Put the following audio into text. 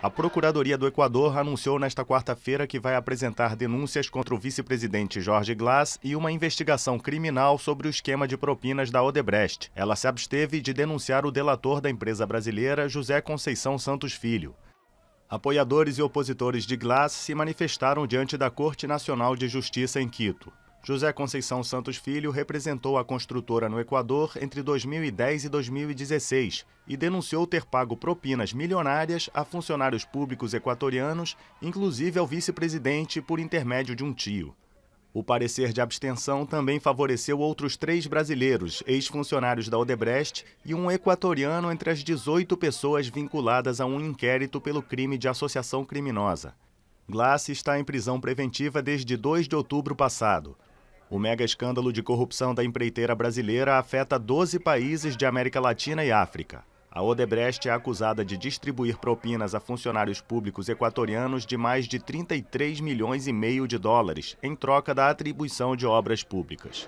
A Procuradoria do Equador anunciou nesta quarta-feira que vai apresentar denúncias contra o vice-presidente Jorge Glass e uma investigação criminal sobre o esquema de propinas da Odebrecht. Ela se absteve de denunciar o delator da empresa brasileira, José Conceição Santos Filho. Apoiadores e opositores de Glass se manifestaram diante da Corte Nacional de Justiça em Quito. José Conceição Santos Filho representou a construtora no Equador entre 2010 e 2016 e denunciou ter pago propinas milionárias a funcionários públicos equatorianos, inclusive ao vice-presidente, por intermédio de um tio. O parecer de abstenção também favoreceu outros três brasileiros, ex-funcionários da Odebrecht, e um equatoriano entre as 18 pessoas vinculadas a um inquérito pelo crime de associação criminosa. Glass está em prisão preventiva desde 2 de outubro passado. O mega escândalo de corrupção da empreiteira brasileira afeta 12 países de América Latina e África. A Odebrecht é acusada de distribuir propinas a funcionários públicos equatorianos de mais de 33 milhões e meio de dólares em troca da atribuição de obras públicas.